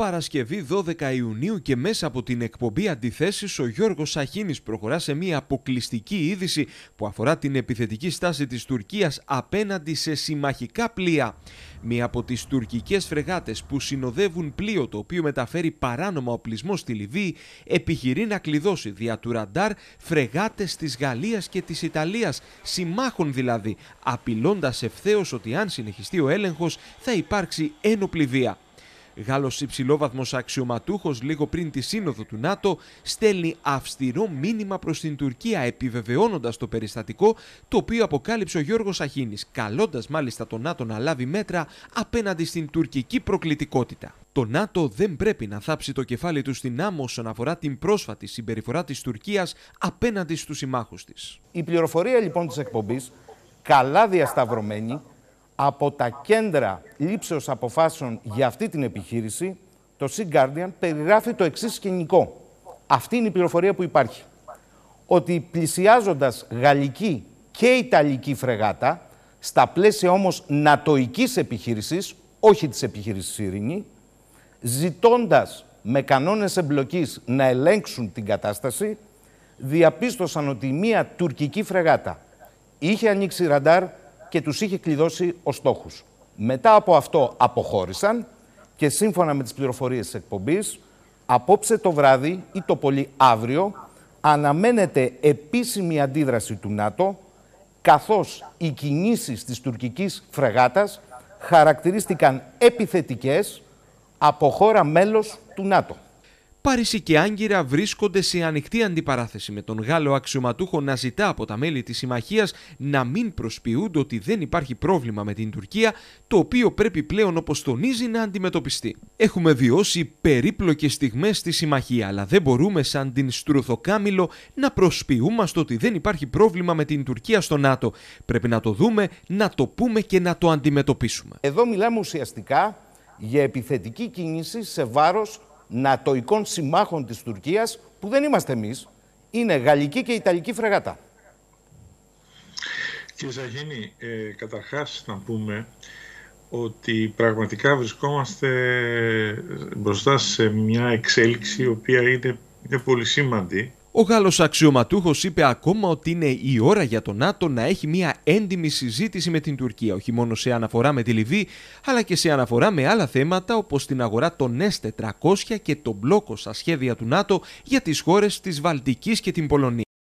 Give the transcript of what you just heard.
Παρασκευή 12 Ιουνίου και μέσα από την εκπομπή αντιθέσεις, ο Γιώργος Σαχίνης προχωρά σε μια αποκλειστική είδηση που αφορά την επιθετική στάση της Τουρκίας απέναντι σε συμμαχικά πλοία. Μία από τις τουρκικές φρεγάτες που συνοδεύουν πλοίο το οποίο μεταφέρει παράνομα οπλισμό στη Λιβύη, επιχειρεί να κλειδώσει δια του ραντάρ φρεγάτες της Γαλλίας και της Ιταλίας, συμμάχων δηλαδή, απειλώντας ευθέως ότι αν συνεχιστεί ο έλεγχος θα υπάρξει ένοπλη βία. Γάλλος υψηλόβαθμος αξιωματούχος λίγο πριν τη σύνοδο του ΝΑΤΟ στέλνει αυστηρό μήνυμα προς την Τουρκία επιβεβαιώνοντας το περιστατικό το οποίο αποκάλυψε ο Γιώργος Αχίνης καλώντας μάλιστα το ΝΑΤΟ να λάβει μέτρα απέναντι στην τουρκική προκλητικότητα. Το ΝΑΤΟ δεν πρέπει να θάψει το κεφάλι του στην άμμο όσον αφορά την πρόσφατη συμπεριφορά της Τουρκίας απέναντι στους συμμάχους της. Η πληροφορία λοιπόν της εκπομπής, καλά διασταυρωμένη, από τα κέντρα λήψεως αποφάσεων για αυτή την επιχείρηση, το Sea Guardian περιγράφει το εξής σκηνικό. Αυτή είναι η πληροφορία που υπάρχει. Ότι πλησιάζοντας γαλλική και ιταλική φρεγάτα, στα πλαίσια όμως νατοικής επιχείρησης, όχι της επιχείρησης Ειρήνη, ζητώντας με κανόνες εμπλοκής να ελέγξουν την κατάσταση, διαπίστωσαν ότι μία τουρκική φρεγάτα είχε ανοίξει ραντάρ και τους είχε κλειδώσει ο στόχους. Μετά από αυτό αποχώρησαν και σύμφωνα με τις πληροφορίες της εκπομπής, απόψε το βράδυ ή το πολύ αύριο αναμένεται επίσημη αντίδραση του ΝΑΤΟ καθώς οι κινήσεις της τουρκικής φρεγάτας χαρακτηρίστηκαν επιθετικές από χώρα μέλος του ΝΑΤΟ. Πάρηση και Άγκυρα βρίσκονται σε ανοιχτή αντιπαράθεση με τον Γάλλο αξιωματούχο να ζητά από τα μέλη της συμμαχίας να μην προσποιούνται ότι δεν υπάρχει πρόβλημα με την Τουρκία, το οποίο πρέπει πλέον όπως τονίζει να αντιμετωπιστεί. Έχουμε βιώσει περίπλοκες στιγμές στη συμμαχία, αλλά δεν μπορούμε σαν την Στρουθοκάμιλο να προσποιούμαστε ότι δεν υπάρχει πρόβλημα με την Τουρκία στο ΝΑΤΟ. Πρέπει να το δούμε, να το πούμε και να το αντιμετωπίσουμε. Εδώ μιλάμε ουσιαστικά για επιθετική κίνηση σε βάρος νατοικών συμμάχων της Τουρκίας, που δεν είμαστε εμείς, είναι γαλλική και ιταλική φρεγάτα. Κύριε Ζαγίνη, ε, καταρχάς να πούμε ότι πραγματικά βρισκόμαστε ε, μπροστά σε μια εξέλιξη η οποία είναι, είναι πολύ σήμαντη ο Γάλλος αξιωματούχος είπε ακόμα ότι είναι η ώρα για τον ΝΑΤΟ να έχει μια έντιμη συζήτηση με την Τουρκία, όχι μόνο σε αναφορά με τη Λιβύη, αλλά και σε αναφορά με άλλα θέματα όπως την αγορά των S400 και τον μπλόκο στα σχέδια του ΝΑΤΟ για τις χώρες της Βαλτικής και την Πολωνία.